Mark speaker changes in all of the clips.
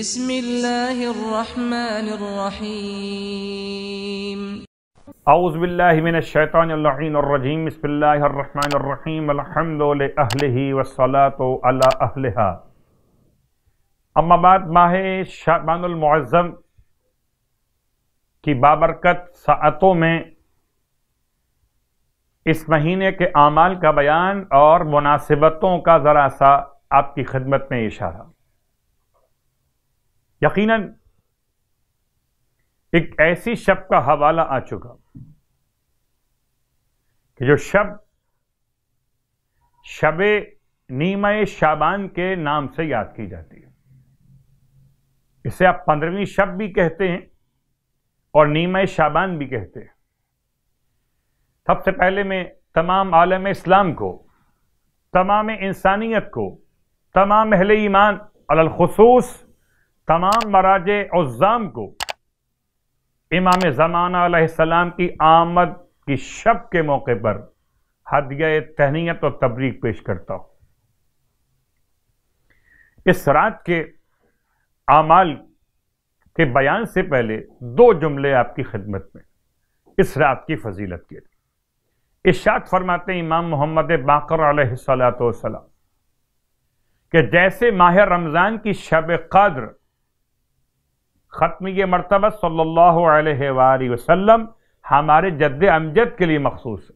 Speaker 1: بسم الله الرحمن الرحيم أعوذ بالله من الشيطان اللعين الرجيم بسم الله الرحمن الرحيم الحمد لأهله والصلاة على أهلها अम्मा बाद माह शाबानमज़म की बाबरकत सातों में इस महीने के अमाल का बयान और मुनासिबतों का ज़रा सा आपकी खिदमत में इशारा यकीनन एक ऐसी शब का हवाला आ चुका कि जो शब शब नीम शाबान के नाम से याद की जाती है इसे आप पंद्रहवीं शब भी कहते हैं और नीम शाबान भी कहते हैं सबसे पहले मैं तमाम आलम इस्लाम को तमाम इंसानियत को तमाम अहल ईमान अलखसूस तमाम मराज उज़ाम को इमाम ज़माना की आमद की शब के मौके पर हदिया तहनीत और तबरीक पेश करता हूं इस रात के आमाल के बयान से पहले दो जुमले आपकी खिदमत में इस रात की फजीलत के इशात फरमाते इमाम मोहम्मद बाकर सलाम के जैसे माह रमज़ान की शब कदर ख़त्म मरतबा सल्ला वसम हमारे जद अमजद के लिए मखसूस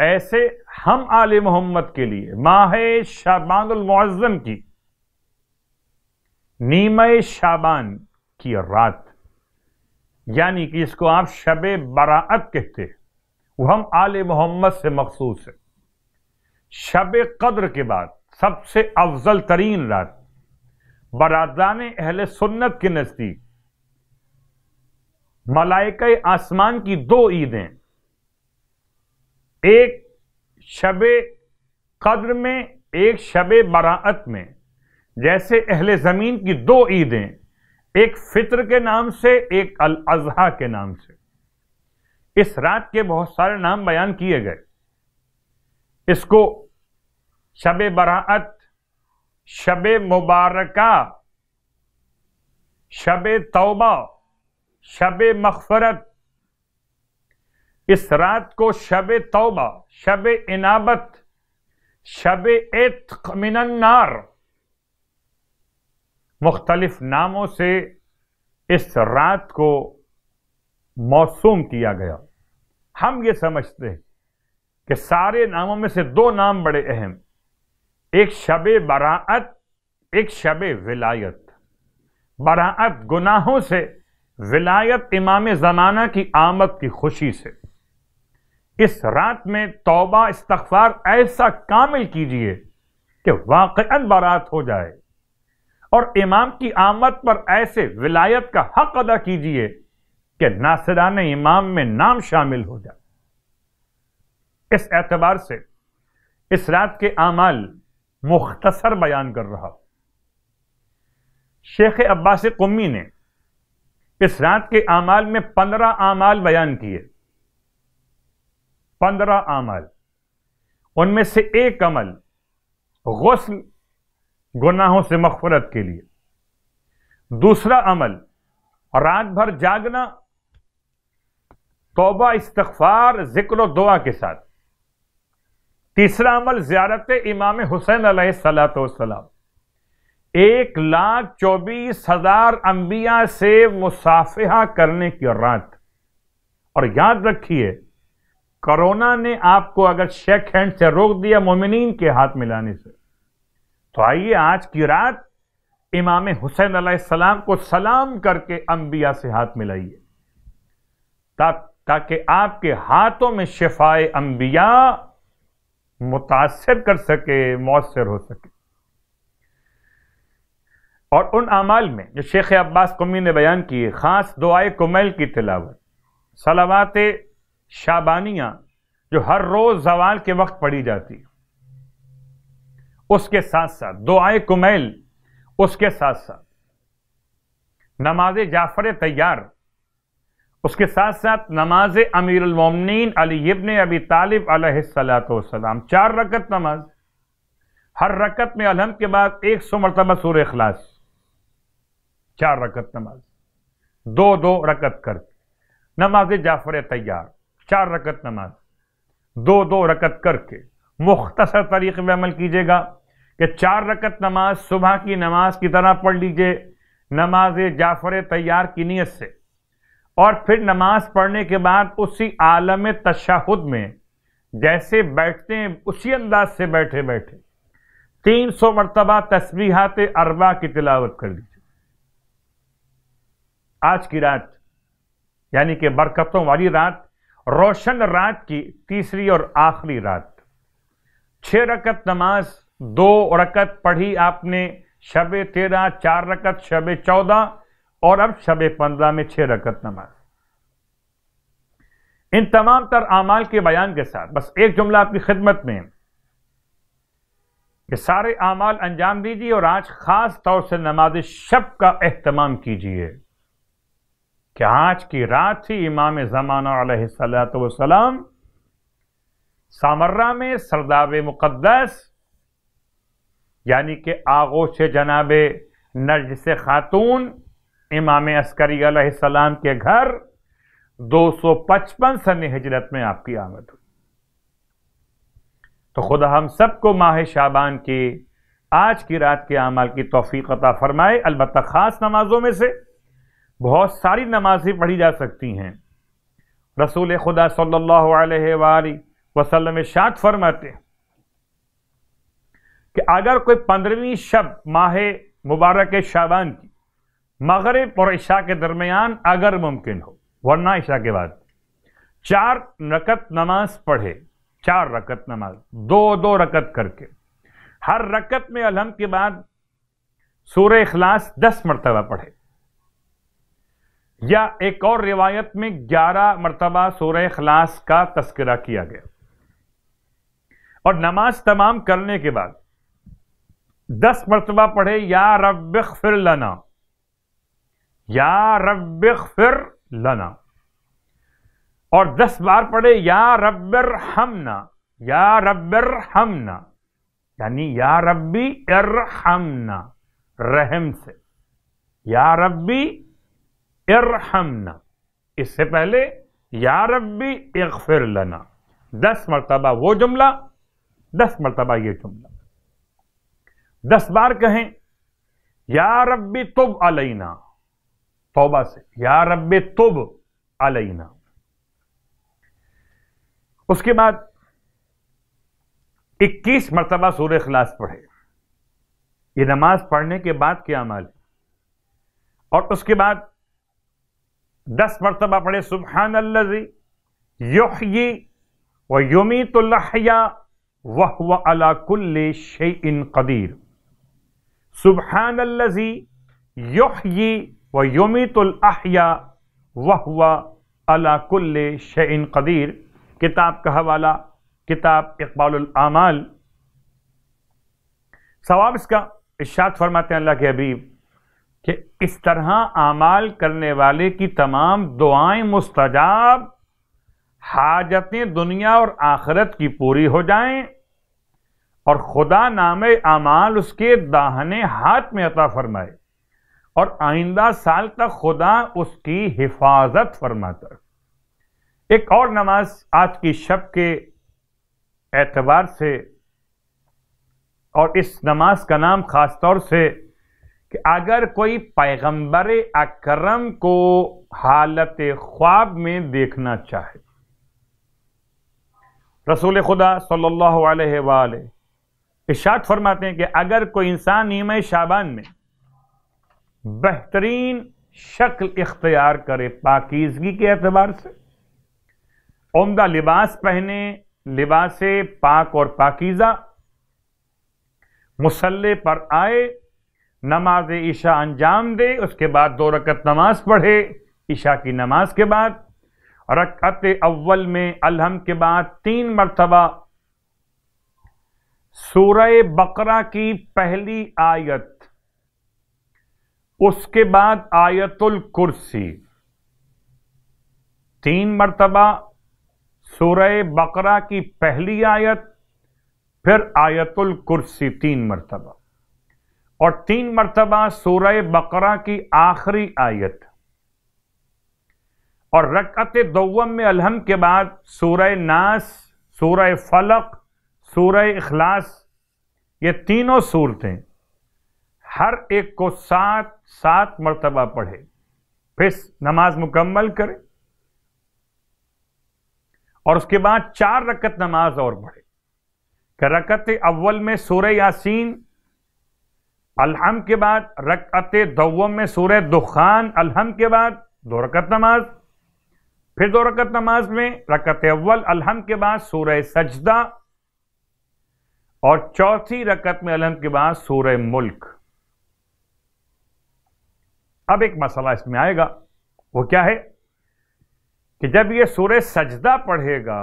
Speaker 1: है ऐसे हम आल मोहम्मद के लिए माह शाबानज़म की नीम शाबान की रात यानी कि इसको आप शब बरात कहते हैं वह हम आल मोहम्मद से मखसूस है शब कद्र के बाद सबसे अफजल तरीन रात बरादान अहल सुन्नत के नज़दीक मलाइक आसमान की दो ईदें एक शब कद्र में एक शब बरात में जैसे अहल ज़मीन की दो ईदें एक फितर के नाम से एक अल अजहा के नाम से इस रात के बहुत सारे नाम बयान किए गए इसको शब बरात शब मुबारक शब तौबा शब मखफरत इस रात को शब तौबा शब इनाबत शब एत मुख्तलफ मुख्तलिफ नामों से इस रात को मौसूम किया गया हम ये समझते हैं कि सारे नामों में से दो नाम बड़े अहम एक शब बरात एक शब विलायत बरात गुनाहों से विलायत इमाम ज़माना की आमद की खुशी से इस रात में तोबा इस्तफार ऐसा कामिल कीजिए कि वाक बारात हो जाए और इमाम की आमद पर ऐसे विलायत का हक अदा कीजिए कि नासिरान इमाम में नाम शामिल हो जाए इस एतबार से इस रात के आमाल मुख्तसर बयान कर रहा शेख अब्बास कुम्मी ने इस रात के आमाल में पंद्रह आमाल बयान किए पंद्रह आमाल उनमें से एक अमल गसल गुनाहों से मफफरत के लिए दूसरा अमल रात भर जागना तोबा इस्तफार जिक्र दुआ के साथ तीसरा अमल ज्यारत इमाम हुसैन सलाम एक लाख चौबीस हजार अंबिया से मुसाफिहा करने की रात और याद रखिए कोरोना ने आपको अगर शेक हैंड से रोक दिया मोमिन के हाथ मिलाने से तो आइए आज की रात इमाम हुसैन सलाम को सलाम करके अंबिया से हाथ मिलाइए ताकि आपके हाथों में शिफाए अंबिया मुतासर कर सके मौसर हो सके और उन अमाल में जो शेख अब्बास कमी ने बयान किए ख़ास दुआए कुमैल की तिलावत सलावात शाबानियाँ जो हर रोज़ जवाल के वक्त पढ़ी जाती है उसके साथ साथ दुआए कुमैल उसके साथ साथ नमाज जाफर तैयार उसके साथ साथ नमाज अमीर अली अलीबन अबी तालिब सलाम चार रकत नमाज हर रकत में अलहम के बाद एक सौ मरतबा सूर अखलास चार रकत नमाज दो दो रकत कर नमाज जाफर तैयार चार रकत नमाज दो दो रकत करके मुख्तसर तरीक़े में अमल कीजिएगा कि चार रकत नमाज सुबह की नमाज की तरह पढ़ लीजिए नमाज जाफर तैयार की नीयत से और फिर नमाज पढ़ने के बाद उसी आलम तशाहुद में जैसे बैठते हैं उसी अंदाज से बैठे बैठे तीन सौ मरतबा तस्बीहात अरबा की तिलावत कर लीजिए आज की रात यानी कि बरकतों वाली रात रोशन रात की तीसरी और आखिरी रात छह रकत नमाज दो रकत पढ़ी आपने शबे तेरह चार रकत शबे चौदह और अब शब पंद्रह में छह रकत नमाज इन तमाम तर आमाल के बयान के साथ बस एक जुमला आपकी खिदमत में ये सारे आमाल अंजाम दीजिए और आज खास तौर से नमाज शब का एहतमाम कीजिए कि आज की रात ही इमाम जमाना सलाम सामर्रा में सरदाब मुकदस यानी कि आगोश जनाब नर्ज से खातून इमाम अस्करी सलाम के घर 255 सन हिजरत में आपकी आमद हुई तो खुदा हम सबको माह शाबान की आज की रात के आमाल की तोफ़ी अता फ़रमाए अलबत् ख़ास नमाजों में से बहुत सारी नमाजें पढ़ी जा सकती हैं रसूल खुदा सल्लल्लाहु अलैहि वसल्लम शाद फरमाते कि अगर कोई पंद्रहवीं शब माह मुबारक शाबान की मगरब और ईशा के दरमियान अगर मुमकिन हो वरना इशा के बाद चार रकत नमाज पढ़े चार रकत नमाज दो दो रकत करके हर रकत में अलहम के बाद सूर अखलास दस मरतबा पढ़े या एक और रिवायत में ग्यारह मरतबा सूर अखलास का तस्करा किया गया और नमाज तमाम करने के बाद दस मरतबा पढ़े या रब फिर लना या रब फिर लना और दस बार पढ़े या रबर हम ना या रबर हम ना यानी या रब्बी हम ना रहम से या रब्बी एर ना इससे पहले या रब्बी फिर लना दस मरतबा वो जुमला दस मरतबा ये जुमला दस बार कहें या रब्बी तुब अलैना तौबा से या रब्बे तुब अलैना उसके बाद 21 मरतबा सूर खिलास पढ़े ये नमाज पढ़ने के बाद क्या अमाल और उसके बाद 10 मरतबा पढ़े सुबहान अल्लाजी युही व योमी लहया वह अलाकुल्ल शे इन कदीर सुबहान अल्लाजी व योमितुलहिया वह हुआ अलाकुल्ल शैन कदीर किताब का हवाला किताब इकबालमाल सवाब इसका इशात फरमाते हैं अल्लाह के अबीब कि इस तरह आमाल करने वाले की तमाम दुआएं मुस्तजाब हाजतें दुनिया और आखरत की पूरी हो जाएं और खुदा नाम आमाल उसके दाहने हाथ में अता फरमाए और आइंदा साल तक खुदा उसकी हिफाजत फरमाता एक और नमाज आज की शब के एतबार से और इस नमाज का नाम ख़ास तौर से कि अगर कोई पैगंबर अकरम को हालत ख्वाब में देखना चाहे रसूल खुदा सल्लल्लाहु अलैहि इशात फरमाते हैं कि अगर कोई इंसान नीम शाबान में बेहतरीन शक्ल इख्तियार करे पाकिजगी के एतबार से उमदा लिबास पहने लिबास पाक और पाकिज़ा मुसल्ले पर आए नमाज ईशा अंजाम दे उसके बाद दो रकत नमाज पढ़े ईशा की नमाज के बाद रकत अव्वल में अलहम के बाद तीन मरतबा सूरह बकरा की पहली आयत उसके बाद आयतुल कुर्सी तीन मरतबा सूरह बकरा की पहली आयत फिर आयतुल कुर्सी तीन मरतबा और तीन मरतबा सूरह बकरा की आखिरी आयत और रकत दोम में अलहम के बाद सूरह नास सूरह फलक सूरह इखलास ये तीनों सूरतें हर एक को सात सात मरतबा पढ़े फिर नमाज मुकम्मल करे और उसके बाद चार रकत नमाज और पढ़े रकत अव्वल में सूर्य यासीन अलहम के बाद रकत दव्वम में सूर्य दुखान अलहम के बाद दो रकत नमाज फिर दो रकत नमाज में रकत अव्वल अलहम के बाद सूर्य सजदा और चौथी रकत में अलहम के बाद सूर्य मुल्क अब एक मसला इसमें आएगा वो क्या है कि जब ये सूर्य सजदा पढ़ेगा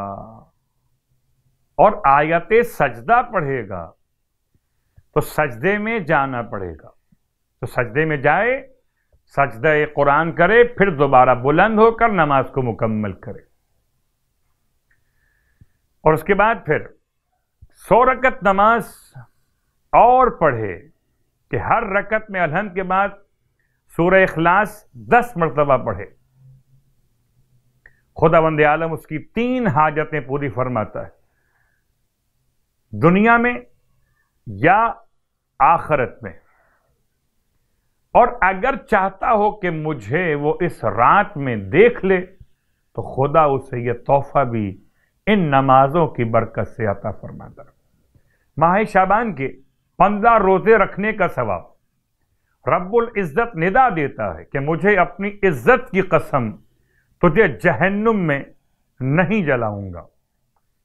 Speaker 1: और आयत सजदा पढ़ेगा तो सजदे में जाना पड़ेगा तो सजदे में जाए सजद कुरान करे फिर दोबारा बुलंद होकर नमाज को मुकम्मल करे और उसके बाद फिर सौ रकत नमाज और पढ़े कि हर रकत में अलहन के बाद सूर्य इखलास दस मरतबा पढ़े खुदा बंद आलम उसकी तीन हाजतें पूरी फरमाता है दुनिया में या आखरत में और अगर चाहता हो कि मुझे वो इस रात में देख ले तो खुदा उसे यह तोहफा भी इन नमाजों की बरकत से आता फरमाता माह शाबान के पंद्रह रोजे रखने का सवाब रब्बुल इज़्ज़त निदा देता है कि मुझे अपनी इज्जत की कसम तुझे जहन्नुम में नहीं जलाऊंगा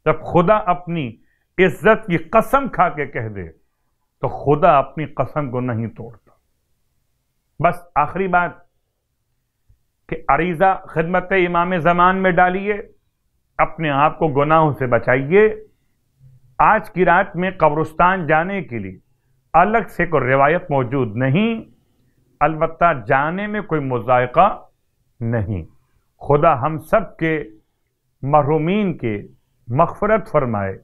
Speaker 1: जब खुदा अपनी इज्जत की कसम खा के कह दे तो खुदा अपनी कसम को नहीं तोड़ता बस आखिरी बात कि अरीज़ा खिदमत इमाम ज़मान में डालिए अपने आप को गुनाहों से बचाइए आज की रात में कब्रस्तान जाने के लिए अलग से कोई रिवायत मौजूद नहीं अलबत् जाने में कोई मुजायका नहीं खुदा हम सब के महरूमिन के मफफरत फरमाए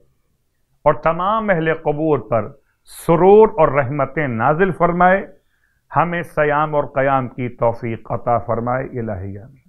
Speaker 1: और तमाम अहल कबूर पर सुरूर और रहमतें नाजिल फरमाए हमें सयाम और क़याम की तोफ़ी अता फरमाए इलाहिया में